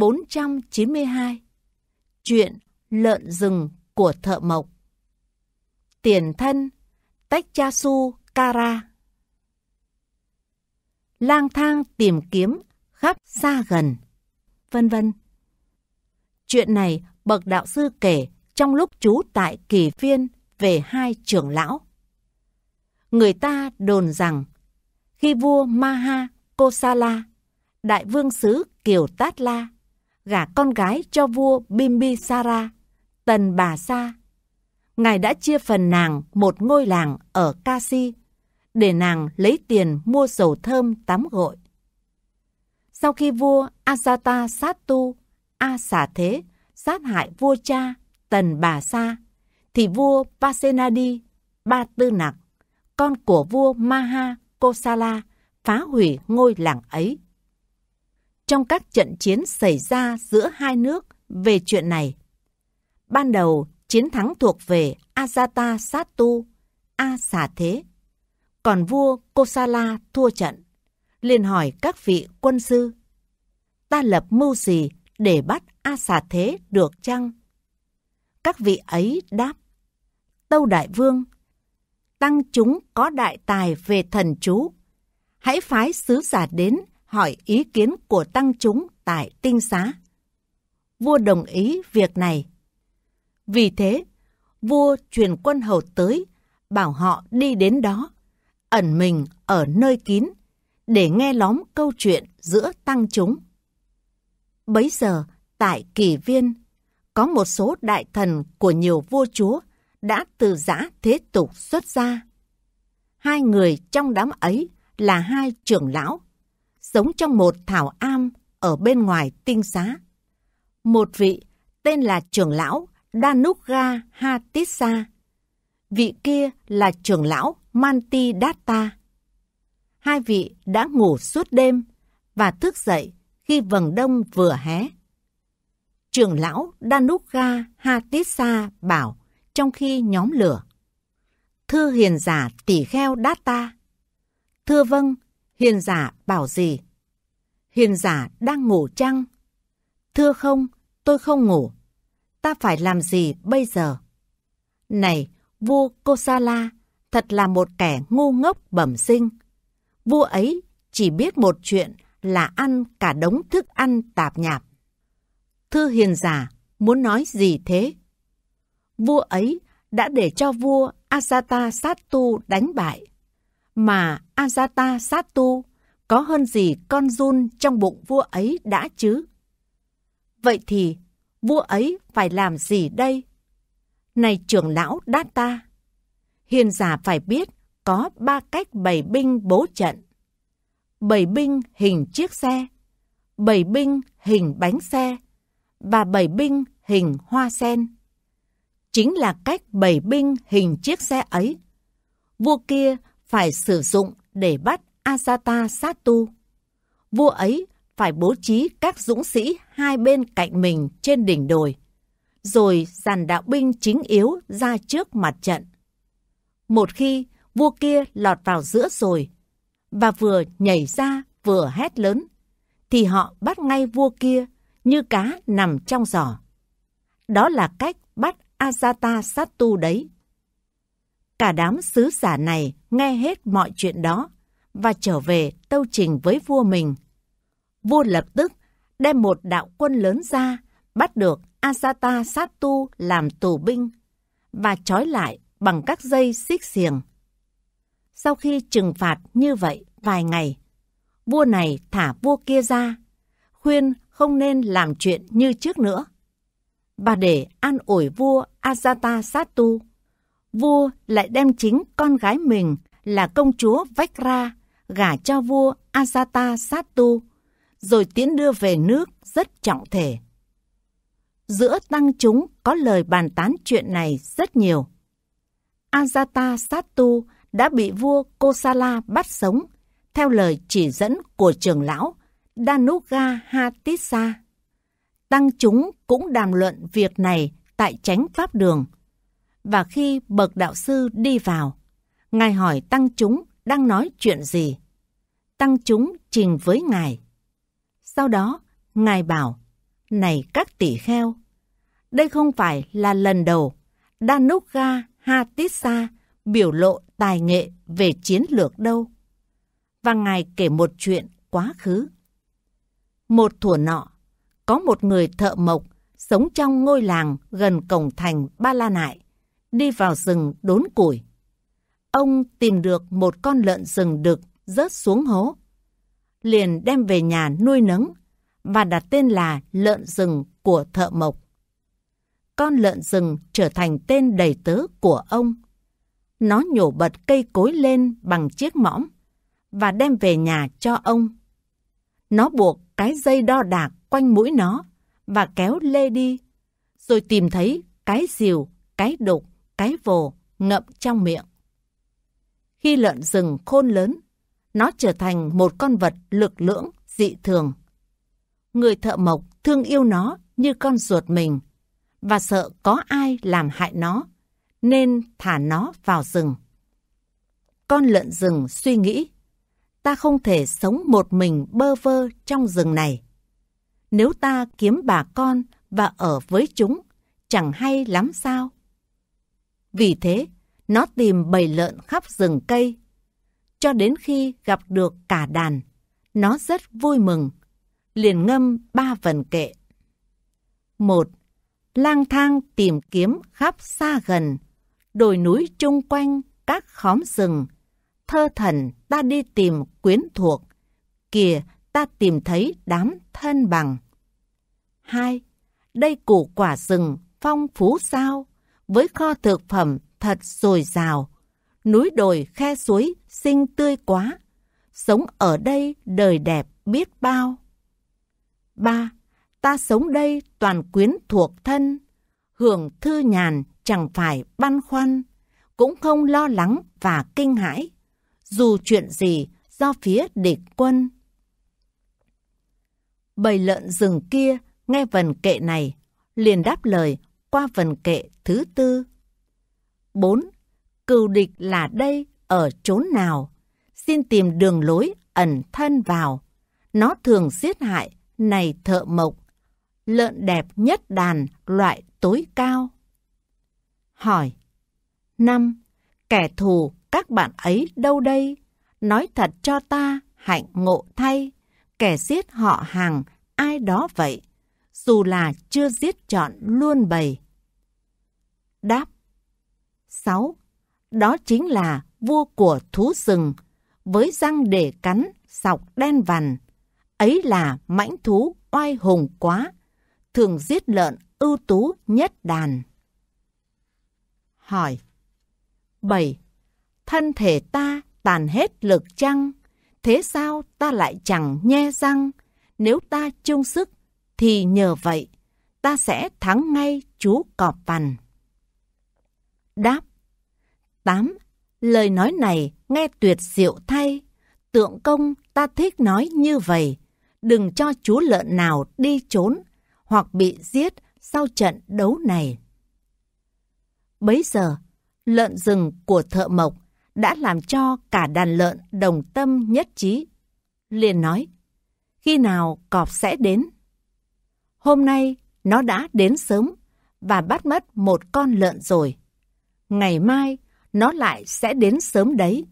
492 Chuyện lợn rừng của thợ mộc Tiền thân tách cha su Kara Lang thang tìm kiếm khắp xa gần Vân vân Chuyện này bậc đạo sư kể trong lúc trú tại kỳ viên về hai trưởng lão. Người ta đồn rằng khi vua Maha Kosala, đại vương xứ Kiều Tát La, gả con gái cho vua Bimbisara, tần bà Sa. Ngài đã chia phần nàng một ngôi làng ở Kasi để nàng lấy tiền mua dầu thơm tắm gội. Sau khi vua Asata sát tu, A xả thế, sát hại vua cha Tần Bà Sa, thì vua Pasenadi, Ba Tư Nặc, con của vua Maha Kosala, phá hủy ngôi làng ấy trong các trận chiến xảy ra giữa hai nước về chuyện này. Ban đầu, chiến thắng thuộc về Ajata Satu, A Xà Thế. Còn vua Kosala thua trận, liền hỏi các vị quân sư. Ta lập mưu gì để bắt A Xà Thế được chăng? Các vị ấy đáp. Tâu Đại Vương, tăng chúng có đại tài về thần chú. Hãy phái sứ giả đến hỏi ý kiến của tăng chúng tại tinh xá. Vua đồng ý việc này. Vì thế, vua truyền quân hầu tới, bảo họ đi đến đó, ẩn mình ở nơi kín, để nghe lóm câu chuyện giữa tăng chúng. Bấy giờ, tại kỳ viên, có một số đại thần của nhiều vua chúa đã từ giã thế tục xuất ra. Hai người trong đám ấy là hai trưởng lão giống trong một thảo am ở bên ngoài tinh xá. Một vị tên là trưởng lão Danuga Hatissa, vị kia là trưởng lão Manti Data. Hai vị đã ngủ suốt đêm và thức dậy khi vầng đông vừa hé. Trưởng lão Danuga Hatissa bảo trong khi nhóm lửa. Thưa hiền giả tỷ kheo Data, Thưa vâng, hiền giả bảo gì? hiền giả đang ngủ chăng? Thưa không, tôi không ngủ. Ta phải làm gì bây giờ? Này, vua Kosala thật là một kẻ ngu ngốc bẩm sinh. Vua ấy chỉ biết một chuyện là ăn cả đống thức ăn tạp nhạp. Thưa hiền giả muốn nói gì thế? Vua ấy đã để cho vua Asata Sát Tu đánh bại. Mà Asata Sát Tu có hơn gì con run trong bụng vua ấy đã chứ? Vậy thì, vua ấy phải làm gì đây? Này trưởng lão đát ta, hiền giả phải biết có ba cách bày binh bố trận. Bày binh hình chiếc xe, bày binh hình bánh xe và bày binh hình hoa sen. Chính là cách bày binh hình chiếc xe ấy. Vua kia phải sử dụng để bắt Asata Satu. Vua ấy phải bố trí các dũng sĩ hai bên cạnh mình trên đỉnh đồi, rồi dàn đạo binh chính yếu ra trước mặt trận. Một khi vua kia lọt vào giữa rồi, và vừa nhảy ra vừa hét lớn, thì họ bắt ngay vua kia như cá nằm trong giỏ. Đó là cách bắt Azata Satu đấy. Cả đám sứ giả này nghe hết mọi chuyện đó và trở về tâu trình với vua mình. Vua lập tức đem một đạo quân lớn ra, bắt được Asata Satu làm tù binh và trói lại bằng các dây xích xiềng. Sau khi trừng phạt như vậy vài ngày, vua này thả vua kia ra, khuyên không nên làm chuyện như trước nữa. Và để an ủi vua Asata Satu, vua lại đem chính con gái mình là công chúa Vách Ra gả cho vua Asata Sát rồi tiến đưa về nước rất trọng thể. Giữa tăng chúng có lời bàn tán chuyện này rất nhiều. Ajata Sát đã bị vua Kosala bắt sống theo lời chỉ dẫn của trưởng lão Danuga Hatissa. Tăng chúng cũng đàm luận việc này tại chánh pháp đường. Và khi bậc đạo sư đi vào, ngài hỏi tăng chúng đang nói chuyện gì tăng chúng trình với ngài. Sau đó, ngài bảo, này các tỷ kheo, đây không phải là lần đầu Danuga Hatissa biểu lộ tài nghệ về chiến lược đâu. Và ngài kể một chuyện quá khứ. Một thủa nọ, có một người thợ mộc sống trong ngôi làng gần cổng thành Ba La Nại, đi vào rừng đốn củi. Ông tìm được một con lợn rừng đực rớt xuống hố. Liền đem về nhà nuôi nấng và đặt tên là lợn rừng của thợ mộc. Con lợn rừng trở thành tên đầy tớ của ông. Nó nhổ bật cây cối lên bằng chiếc mõm và đem về nhà cho ông. Nó buộc cái dây đo đạc quanh mũi nó và kéo lê đi, rồi tìm thấy cái diều, cái đục, cái vồ ngậm trong miệng. Khi lợn rừng khôn lớn, nó trở thành một con vật lực lưỡng, dị thường. Người thợ mộc thương yêu nó như con ruột mình và sợ có ai làm hại nó nên thả nó vào rừng. Con lợn rừng suy nghĩ, ta không thể sống một mình bơ vơ trong rừng này. Nếu ta kiếm bà con và ở với chúng, chẳng hay lắm sao. Vì thế, nó tìm bầy lợn khắp rừng cây cho đến khi gặp được cả đàn. Nó rất vui mừng, liền ngâm ba phần kệ. một Lang thang tìm kiếm khắp xa gần, đồi núi chung quanh, các khóm rừng. Thơ thần ta đi tìm quyến thuộc, kìa ta tìm thấy đám thân bằng. hai, Đây củ quả rừng phong phú sao, với kho thực phẩm thật dồi dào, núi đồi khe suối xinh tươi quá. Sống ở đây đời đẹp biết bao. ba Ta sống đây toàn quyến thuộc thân, hưởng thư nhàn chẳng phải băn khoăn, cũng không lo lắng và kinh hãi, dù chuyện gì do phía địch quân. Bầy lợn rừng kia nghe vần kệ này, liền đáp lời qua vần kệ thứ tư. 4 cừu địch là đây, ở chốn nào. Xin tìm đường lối ẩn thân vào. Nó thường giết hại, này thợ mộc. Lợn đẹp nhất đàn, loại tối cao. Hỏi năm Kẻ thù các bạn ấy đâu đây? Nói thật cho ta, hạnh ngộ thay. Kẻ giết họ hàng, ai đó vậy? Dù là chưa giết chọn luôn bầy. Đáp sáu đó chính là vua của thú rừng, với răng để cắn, sọc đen vằn. Ấy là mãnh thú oai hùng quá, thường giết lợn ưu tú nhất đàn. Hỏi 7. Thân thể ta tàn hết lực chăng? Thế sao ta lại chẳng nhe răng? Nếu ta chung sức thì nhờ vậy ta sẽ thắng ngay chú cọp vằn. Đáp 8. Lời nói này nghe tuyệt diệu thay. Tượng công ta thích nói như vậy. Đừng cho chú lợn nào đi trốn hoặc bị giết sau trận đấu này. Bấy giờ, lợn rừng của thợ mộc đã làm cho cả đàn lợn đồng tâm nhất trí. Liền nói, khi nào cọp sẽ đến? Hôm nay nó đã đến sớm và bắt mất một con lợn rồi. Ngày mai nó lại sẽ đến sớm đấy.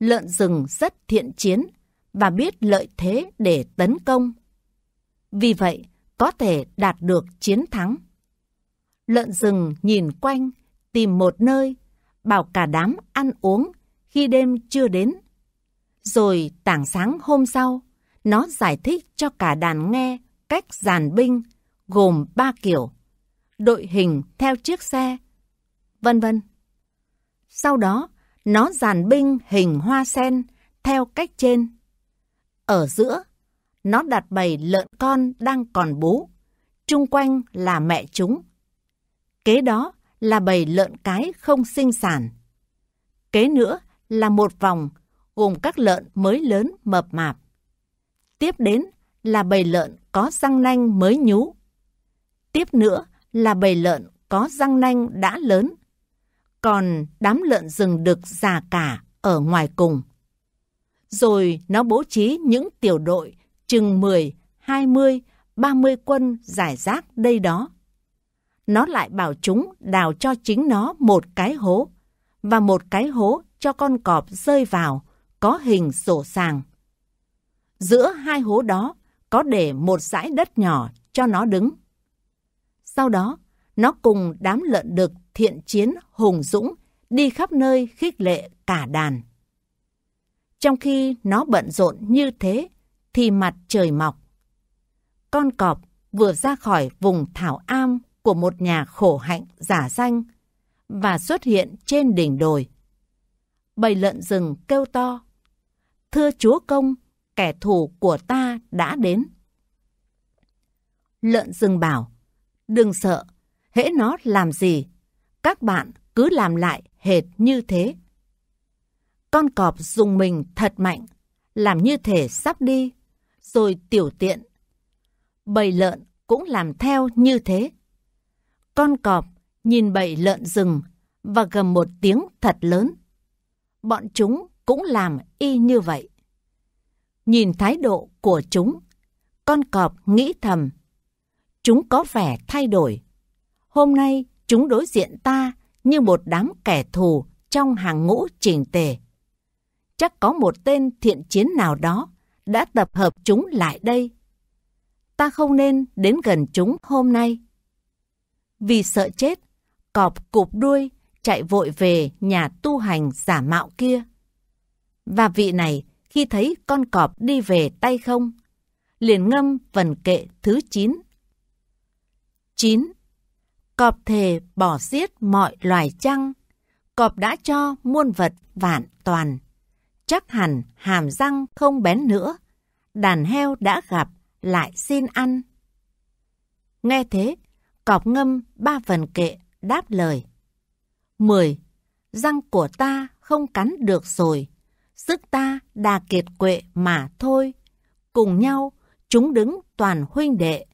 Lợn rừng rất thiện chiến và biết lợi thế để tấn công. Vì vậy, có thể đạt được chiến thắng. Lợn rừng nhìn quanh, tìm một nơi, bảo cả đám ăn uống khi đêm chưa đến. Rồi tảng sáng hôm sau, nó giải thích cho cả đàn nghe cách giàn binh gồm ba kiểu, đội hình theo chiếc xe, vân vân. Sau đó, nó dàn binh hình hoa sen theo cách trên. Ở giữa, nó đặt bầy lợn con đang còn bú, trung quanh là mẹ chúng. Kế đó là bầy lợn cái không sinh sản. Kế nữa là một vòng gồm các lợn mới lớn mập mạp. Tiếp đến là bầy lợn có răng nanh mới nhú. Tiếp nữa là bầy lợn có răng nanh đã lớn còn đám lợn rừng đực già cả ở ngoài cùng. Rồi nó bố trí những tiểu đội chừng 10, 20, 30 quân giải rác đây đó. Nó lại bảo chúng đào cho chính nó một cái hố và một cái hố cho con cọp rơi vào có hình sổ sàng. Giữa hai hố đó có để một dãy đất nhỏ cho nó đứng. Sau đó, nó cùng đám lợn đực thiện chiến hùng dũng đi khắp nơi khích lệ cả đàn. Trong khi nó bận rộn như thế thì mặt trời mọc. Con cọp vừa ra khỏi vùng thảo am của một nhà khổ hạnh giả danh và xuất hiện trên đỉnh đồi. Bầy lợn rừng kêu to, Thưa chúa công, kẻ thù của ta đã đến. Lợn rừng bảo, đừng sợ, hễ nó làm gì, các bạn cứ làm lại hệt như thế. Con cọp dùng mình thật mạnh, làm như thể sắp đi, rồi tiểu tiện. Bầy lợn cũng làm theo như thế. Con cọp nhìn bầy lợn rừng và gầm một tiếng thật lớn. Bọn chúng cũng làm y như vậy. Nhìn thái độ của chúng, con cọp nghĩ thầm. Chúng có vẻ thay đổi Hôm nay chúng đối diện ta như một đám kẻ thù trong hàng ngũ trình tề. Chắc có một tên thiện chiến nào đó đã tập hợp chúng lại đây. Ta không nên đến gần chúng hôm nay. Vì sợ chết, cọp cụp đuôi chạy vội về nhà tu hành giả mạo kia. Và vị này khi thấy con cọp đi về tay không, liền ngâm vần kệ thứ 9. 9 cọp thề bỏ giết mọi loài chăng? cọp đã cho muôn vật vạn toàn. Chắc hẳn hàm răng không bén nữa, đàn heo đã gặp lại xin ăn. Nghe thế, cọp ngâm ba phần kệ đáp lời. 10. Răng của ta không cắn được rồi, sức ta đà kiệt quệ mà thôi. Cùng nhau, chúng đứng toàn huynh đệ.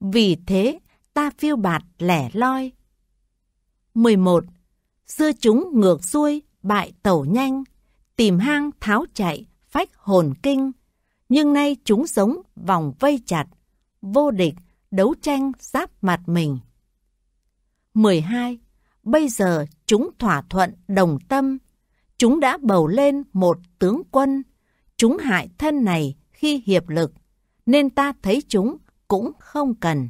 Vì thế, ta phiêu bạt lẻ loi. 11. xưa chúng ngược xuôi, bại tẩu nhanh, tìm hang tháo chạy, phách hồn kinh. Nhưng nay chúng sống vòng vây chặt, vô địch, đấu tranh giáp mặt mình. 12. Bây giờ chúng thỏa thuận đồng tâm. Chúng đã bầu lên một tướng quân. Chúng hại thân này khi hiệp lực, nên ta thấy chúng cũng không cần.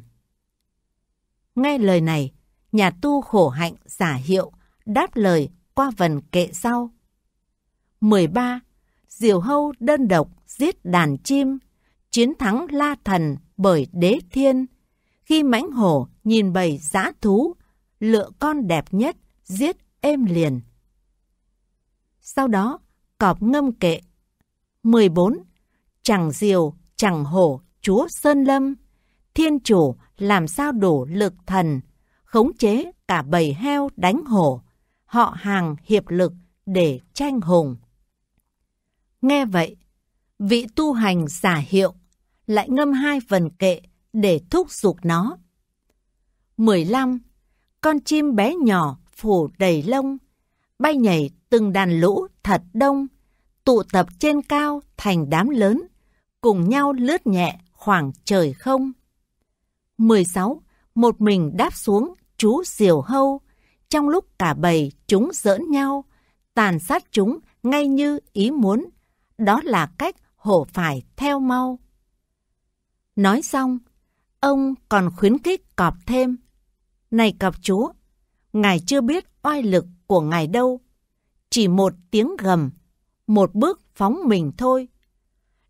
Nghe lời này, nhà tu khổ hạnh giả hiệu, đáp lời qua vần kệ sau. 13. Diều hâu đơn độc giết đàn chim, chiến thắng la thần bởi đế thiên. Khi mãnh hổ nhìn bầy giã thú, lựa con đẹp nhất, giết êm liền. Sau đó, cọp ngâm kệ. 14. Chẳng diều, chẳng hổ, chúa Sơn Lâm. Thiên chủ làm sao đổ lực thần, khống chế cả bầy heo đánh hổ, họ hàng hiệp lực để tranh hùng. Nghe vậy, vị tu hành giả hiệu lại ngâm hai phần kệ để thúc giục nó. 15. Con chim bé nhỏ phủ đầy lông, bay nhảy từng đàn lũ thật đông, tụ tập trên cao thành đám lớn, cùng nhau lướt nhẹ khoảng trời không. 16. Một mình đáp xuống chú diều hâu. Trong lúc cả bầy chúng giỡn nhau, tàn sát chúng ngay như ý muốn. Đó là cách hổ phải theo mau. Nói xong, ông còn khuyến khích cọp thêm. Này cọp chú, ngài chưa biết oai lực của ngài đâu. Chỉ một tiếng gầm, một bước phóng mình thôi.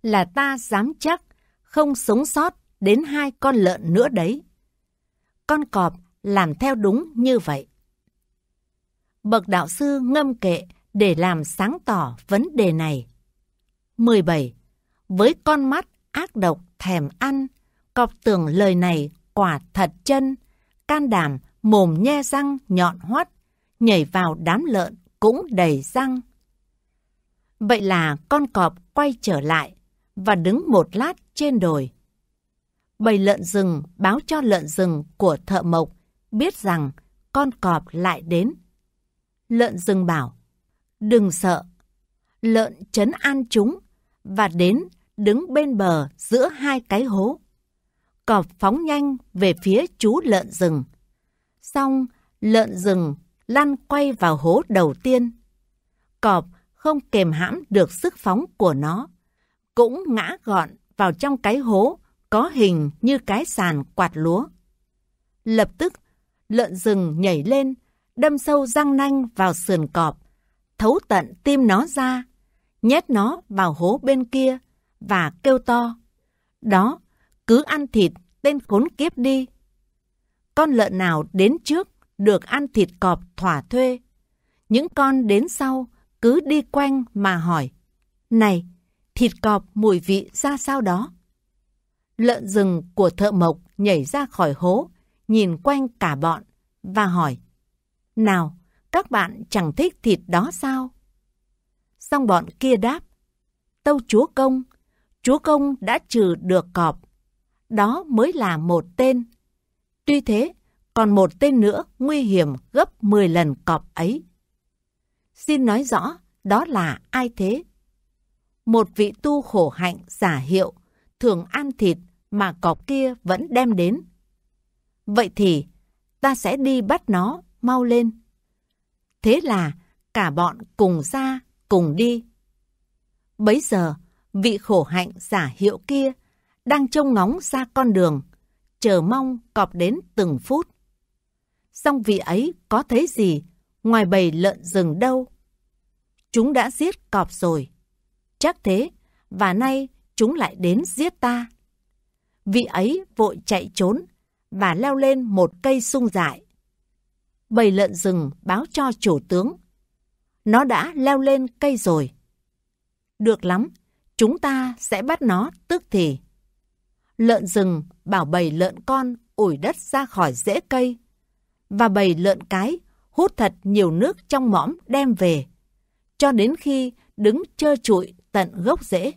Là ta dám chắc, không sống sót đến hai con lợn nữa đấy. Con cọp làm theo đúng như vậy. Bậc đạo sư ngâm kệ để làm sáng tỏ vấn đề này. 17. Với con mắt ác độc thèm ăn, cọp tưởng lời này quả thật chân, can đảm mồm nhe răng nhọn hoắt, nhảy vào đám lợn cũng đầy răng. Vậy là con cọp quay trở lại và đứng một lát trên đồi bầy lợn rừng báo cho lợn rừng của thợ mộc biết rằng con cọp lại đến. Lợn rừng bảo, đừng sợ. Lợn chấn an chúng và đến đứng bên bờ giữa hai cái hố. Cọp phóng nhanh về phía chú lợn rừng. Xong, lợn rừng lăn quay vào hố đầu tiên. Cọp không kềm hãm được sức phóng của nó, cũng ngã gọn vào trong cái hố có hình như cái sàn quạt lúa. Lập tức, lợn rừng nhảy lên, đâm sâu răng nanh vào sườn cọp, thấu tận tim nó ra, nhét nó vào hố bên kia và kêu to. Đó, cứ ăn thịt tên khốn kiếp đi. Con lợn nào đến trước được ăn thịt cọp thỏa thuê. Những con đến sau cứ đi quanh mà hỏi. Này, thịt cọp mùi vị ra sao đó? lợn rừng của thợ mộc nhảy ra khỏi hố, nhìn quanh cả bọn và hỏi Nào, các bạn chẳng thích thịt đó sao? Xong bọn kia đáp Tâu chúa công, chúa công đã trừ được cọp. Đó mới là một tên. Tuy thế, còn một tên nữa nguy hiểm gấp 10 lần cọp ấy. Xin nói rõ, đó là ai thế? Một vị tu khổ hạnh giả hiệu thường ăn thịt mà cọp kia vẫn đem đến. Vậy thì, ta sẽ đi bắt nó, mau lên. Thế là, cả bọn cùng ra, cùng đi. Bấy giờ, vị khổ hạnh giả hiệu kia đang trông ngóng ra con đường, chờ mong cọp đến từng phút. Xong vị ấy có thấy gì ngoài bầy lợn rừng đâu. Chúng đã giết cọp rồi. Chắc thế, và nay chúng lại đến giết ta. Vị ấy vội chạy trốn và leo lên một cây sung dại. Bầy lợn rừng báo cho chủ tướng. Nó đã leo lên cây rồi. Được lắm, chúng ta sẽ bắt nó tức thì. Lợn rừng bảo bầy lợn con ủi đất ra khỏi rễ cây và bầy lợn cái hút thật nhiều nước trong mõm đem về cho đến khi đứng trơ trụi tận gốc rễ.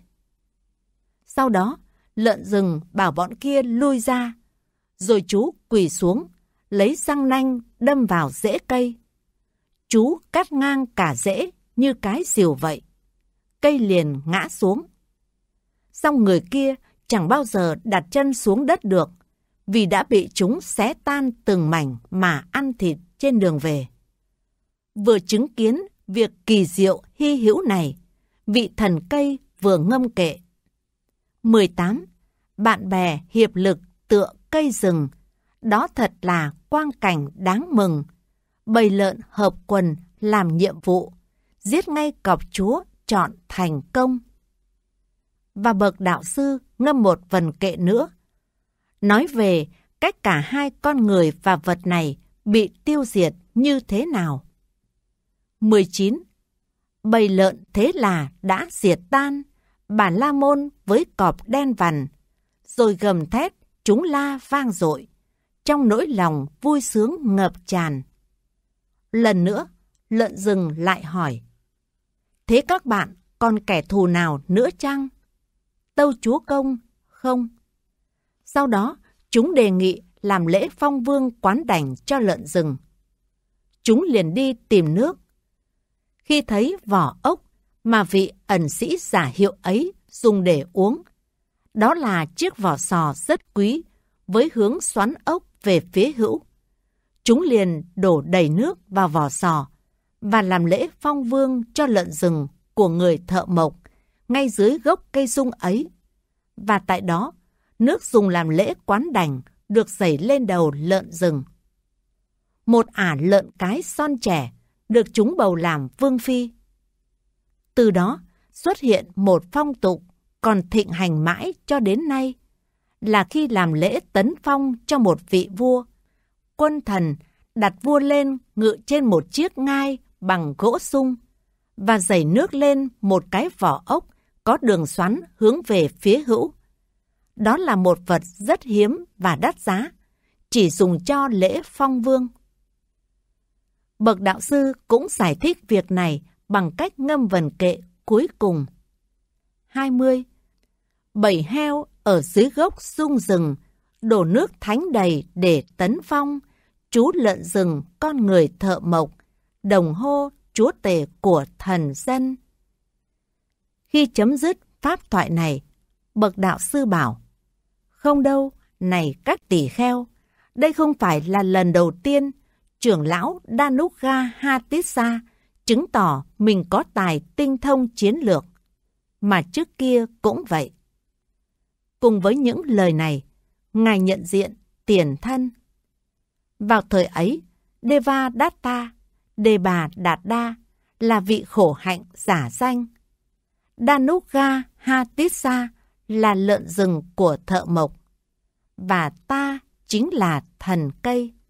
Sau đó, lợn rừng bảo bọn kia lui ra. Rồi chú quỳ xuống, lấy răng nanh đâm vào rễ cây. Chú cắt ngang cả rễ như cái diều vậy. Cây liền ngã xuống. Xong người kia chẳng bao giờ đặt chân xuống đất được vì đã bị chúng xé tan từng mảnh mà ăn thịt trên đường về. Vừa chứng kiến việc kỳ diệu hy hữu này, vị thần cây vừa ngâm kệ 18. Bạn bè hiệp lực tựa cây rừng. Đó thật là quang cảnh đáng mừng. Bầy lợn hợp quần làm nhiệm vụ. Giết ngay cọp chúa chọn thành công. Và bậc đạo sư ngâm một phần kệ nữa. Nói về cách cả hai con người và vật này bị tiêu diệt như thế nào. 19. Bầy lợn thế là đã diệt tan bản la môn với cọp đen vằn, rồi gầm thét, chúng la vang dội, trong nỗi lòng vui sướng ngập tràn. Lần nữa, lợn rừng lại hỏi, Thế các bạn còn kẻ thù nào nữa chăng? Tâu chúa công, không. Sau đó, chúng đề nghị làm lễ phong vương quán đảnh cho lợn rừng. Chúng liền đi tìm nước. Khi thấy vỏ ốc mà vị ẩn sĩ giả hiệu ấy dùng để uống. Đó là chiếc vỏ sò rất quý, với hướng xoắn ốc về phía hữu. Chúng liền đổ đầy nước vào vỏ sò và làm lễ phong vương cho lợn rừng của người thợ mộc ngay dưới gốc cây sung ấy. Và tại đó, nước dùng làm lễ quán đành được dày lên đầu lợn rừng. Một ả lợn cái son trẻ được chúng bầu làm vương phi từ đó xuất hiện một phong tục còn thịnh hành mãi cho đến nay là khi làm lễ tấn phong cho một vị vua. Quân thần đặt vua lên ngự trên một chiếc ngai bằng gỗ sung và dày nước lên một cái vỏ ốc có đường xoắn hướng về phía hữu. Đó là một vật rất hiếm và đắt giá, chỉ dùng cho lễ phong vương. Bậc đạo sư cũng giải thích việc này bằng cách ngâm vần kệ cuối cùng. 20. Bảy heo ở dưới gốc sung rừng, đổ nước thánh đầy để tấn phong, chú lợn rừng con người thợ mộc, đồng hô chúa tể của thần dân. Khi chấm dứt pháp thoại này, bậc đạo sư bảo, không đâu, này các tỷ kheo, đây không phải là lần đầu tiên trưởng lão Danuga Hatissa chứng tỏ mình có tài tinh thông chiến lược, mà trước kia cũng vậy. Cùng với những lời này, ngài nhận diện tiền thân. Vào thời ấy, Deva Datta, Đề Bà Đạt Đa là vị khổ hạnh giả danh. Danuga Hatissa là lợn rừng của thợ mộc. Và ta chính là thần cây.